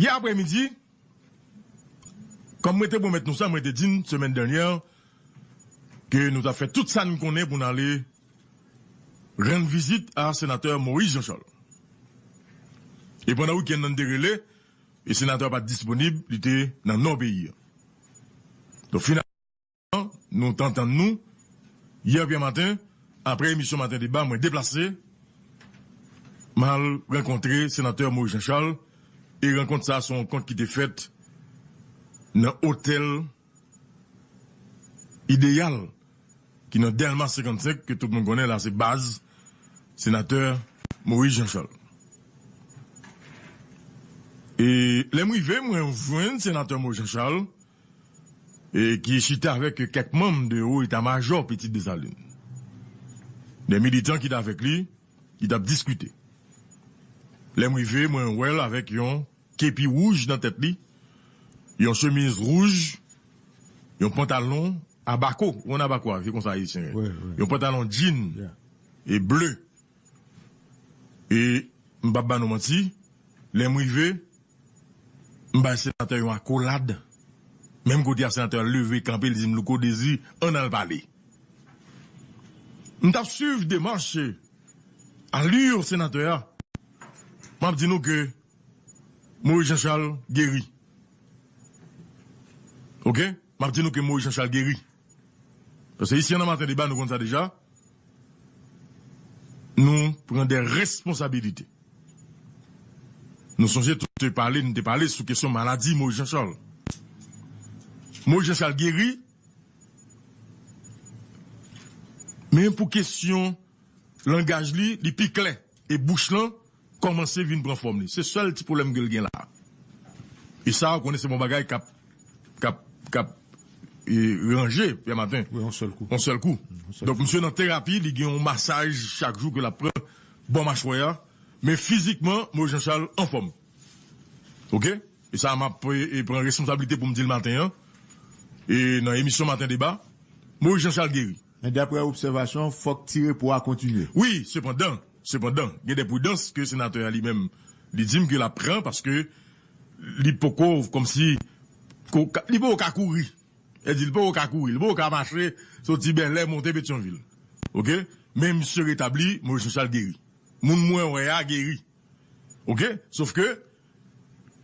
Hier après-midi, comme je pour mettre nous ça, dit la semaine dernière que nous avons fait tout ça nous connaît pour aller rendre visite à sénateur Maurice jean -Charles. Et pendant le week-end, le et sénateur pas disponible, il était dans nos pays. Donc finalement, nous tentons nous, hier bien matin, après émission matin débat, moi déplacé, mal rencontré sénateur Maurice Jean-Charles, et rencontre ça, son compte qui était fait dans hôtel idéal qui est dans Delma 55, que tout le monde connaît là, c'est base, sénateur Maurice Jean-Charles. Et les mouvés, moi, un sénateur Maurice Jean-Charles, et qui est chité avec quelques membres de haut major Petit Desalines. Des militants qui étaient avec lui, qui ont discuté. Les mouvés, moi, avec eux Képi rouge dans tête li, yon chemise rouge, yon pantalon à baco, abaco, c'est comme ça ici. Ouais, a Yon pantalon jean et bleu. Et m'baba nous menti, les mouivés, m'ba sénateur yon accolade. Même côté sénateur levé, campé, il dit m'louko désir, on a le parler. M'tap suivre marchés, allure sénateur, m'a dit nous que, Moïse Jean-Charles guéri. Ok Je nous que Moïse Jean-Charles guéri. Parce que ici, on a matin débat, nous comptons ça déjà. Nous prenons des responsabilités. Nous songeons tout te parler, nous te parler sur question maladie Moïse Jean-Charles. Moïse Jean-Charles guéri. Mais pour question langage li, li pique et bouche là, commencer venir prendre forme. C'est seul petit problème que gagne là. Et ça, on connaît mon bagage cap cap cap et ranger le matin. Oui, un seul coup. Un seul coup. Donc monsieur dans la thérapie, il a un massage chaque jour que la prend bon mâchoire, mais physiquement, moi Jean-Charles en forme. OK Et ça m'a pris responsabilité pour me dire le matin hein? et dans l'émission matin débat, moi Jean-Charles guéri. Mais d'après observation, faut tirer pour continuer. Oui, cependant sepadan, gen depoudans ke senatoyan li menm, li dim ke la pren, paske li pou kouv, kom si, li pou ou ka kouri, e di li pou ou ka kouri, li pou ou ka apache, so ti ben le monte pe tion vil, ok, menm se retabli, moun mwen ou e a geri, ok, sof ke,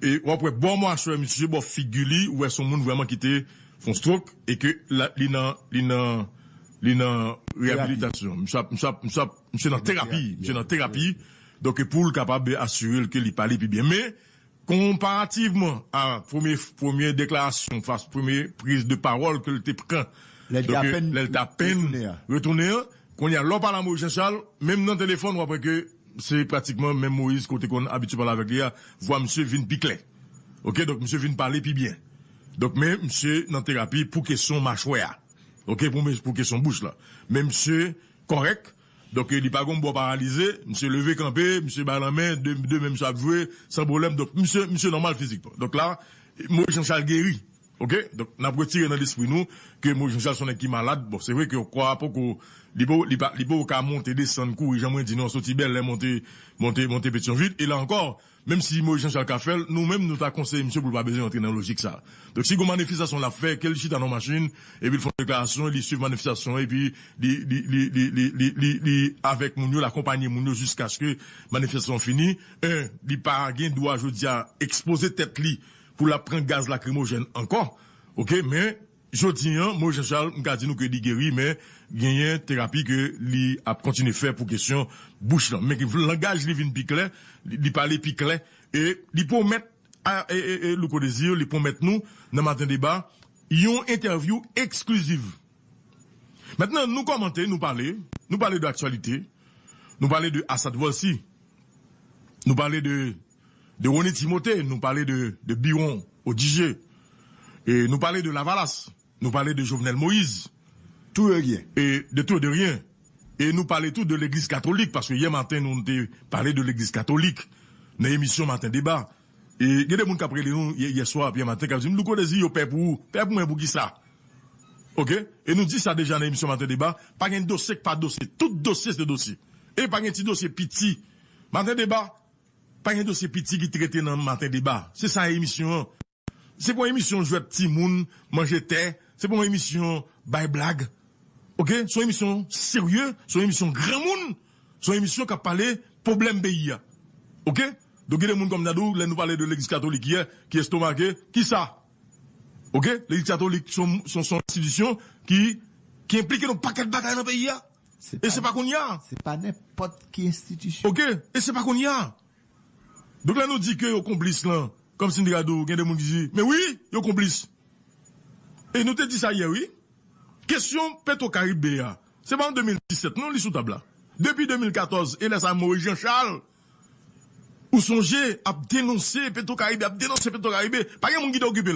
e wapwe bon mwen achwe, mwen mwen figuli, ou e son moun vwaman kite fons trok, e ke li nan, li nan... li nan rehabilitasyon, mse nan terapi, mse nan terapi, doke pou l kapab asyre l ke li parle pi bien. mais comparativement à premier deklarasyon, face premier prise de parole que l te pren, l ta pen retourne quand kon y a lop ala Moïse Chachal, mèm téléphone, telefon wapre ke se pratikman Moïse kote kon habitue pala vek li a, vwa hein, msè vin pi klen. Ok, dok msè vin pale pi bien. Dok mèm msè nan terapi pou son machwe a. Ok, pour, pour question bouche là. Mais monsieur, correct. Donc, il n'est pas comme bois paralysé. Monsieur levé campé, monsieur main. deux, deux même ça joué, sans problème. Donc, monsieur, monsieur normal physique. Donc là, Maurice Jean-Charles guéri. Ok? Donc, n'a pas retiré dans l'esprit nous que M. Jean-Charles son équipe malade. Bon, c'est vrai qu'on croit pas que pas libo, libo, qu'à monter, descendre, courir, j'aimerais dire non, sorti belle, monter, monter, monter, pétion vite. Et là encore, même si Moïse Jean-Charles Cafel, nous-mêmes, nous t'a conseillé, monsieur, pour pas besoin d'entrer dans la logique, ça. Donc, si une manifestation l'a fait, qu'elle chute dans nos machines, et puis ils font une déclaration, ils suivent manifestation, et puis, ils, avec Mounio, l'accompagner Mounio jusqu'à ce que manifestation finisse, un, les paragins doivent, je veux dire, exposer tête li pour la prendre gaz lacrymogène encore. OK, mais, Hein, je moi, Jean-Charles, m'a dit nous que guéri, mais il y a une thérapie que li a continué à faire pour question bouche. Mais le langage, il vient piclet, il parle clair et il promet mettre ah, le Désir, il mettre nous, dans matin débat, une interview exclusive. Maintenant, nous commenter, nous parler, nous parler de l'actualité, nous parler de Assad Volsi, nous parler de, de Timothée, nous parler de, de Biron, Odigé, et nous parler de Lavalas. Nou pale de Jouvenel Moïse. Tou e rien. E de tou e de rien. E nou pale tout de l'Eglise Katolik. Paske yè matin nou nte pale de l'Eglise Katolik. Na emisyon matin débat. E gède moun kapreli nou yè yè soap. Yè matin kapreli. Mlou kwa de zi yo pep wou. Pep mwen wou ki sa. Ok. E nou di sa deja nan emisyon matin débat. Pagè n dosèk pa dosèk. Tout dosèk se dosèk. E pagè n ti dosèk piti. Matin débat. Pagè n dosèk piti ki trète nan matin débat. Se san emisyon. c'est pour une émission by blague. OK Son émission sérieux, son émission grand monde, son émission qui a parlé problème pays. OK Donc il y a des gens comme Nadou, là nous parler de l'église catholique qui est estomaqué, qui ça OK L'église catholique sont des institutions institution qui qui implique dans paquet de batailles dans le pays. Hein? Et c'est pas qu'on y a. C'est pas n'importe qui institution. OK Et c'est pas qu'on y a. Donc là nous dit que des complices là, comme Sindigado, il y a des gens qui disent mais oui, des complices. Et nous te dit ça hier, oui. Question Petro-Caribéa. C'est pas en 2017, non, les sous table Depuis 2014, et les Maurice Jean-Charles, ou songez à dénoncer Petro-Caribé, à dénoncer Petro-Caribé, pas qu'il y qui occupé.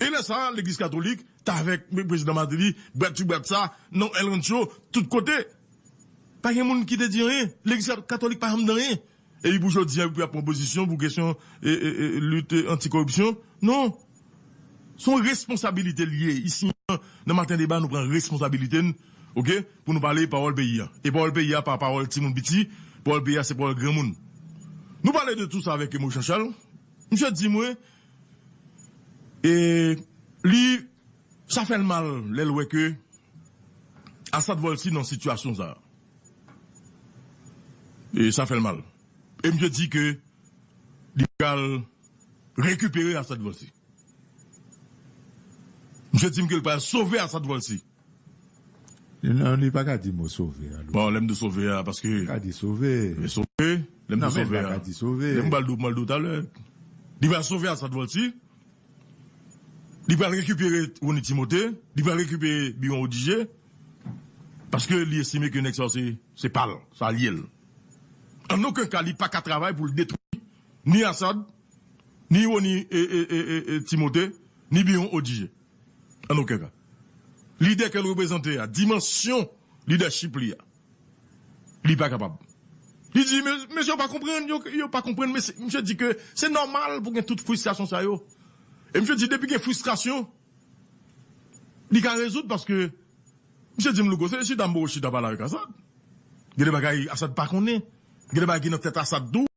Et a ça, l'église catholique, t'as avec le président Madrid, bretou tu non, El Rancho, tout côté. Pas Il y qui te dit rien. L'église catholique, pas de rien. Et il bouge a pour la proposition, pour question, et, et, et lutte Non son responsabilité liée. Ici, dans matin débat, nous prenons responsabilité, ok, pour nous parler parole pays. Et parole pays, pas parole Timoun Biti, parole pays, c'est parole grand Nous parlons de tout ça avec M. Chanchal. Monsieur dis moi, et lui, ça fait le mal, loué que Assad Volsi dans cette situation ça. Et ça fait le mal. Et monsieur dit que, il récupérer Assad Volsi. Je dis que le va sauvé à cette fois-ci. Non, il n'y a pas qu'à dire mot sauvé. Hein, bon, l'aime de sauver, hein, parce que. Il a qu'à dire sauvé. Il est sauvé. L'aime de sauver. Il a pas hein. sauvé. L'aime sauver. Il va sauver à cette fois-ci. Il va récupérer Oni Timothée. Il va récupérer Bion Odige. Parce que il estime que Nexor, c'est pas Ça a lié. En aucun cas, il n'y a pas qu'à travailler pour le détruire. Ni Assad, ni Oni et, et, et, et, Timothée, ni Bion Odige. L'idée qu'elle représente, la dimension leadership, il n'est pas capable. Il dit, monsieur, pas comprendre, pas mais je dis que c'est normal pour que toute frustration ça Et je dis, depuis qu'il frustration, il a résoudre parce que, monsieur dis, Mlouko, c'est si je Il y a des bagailles, pas Il a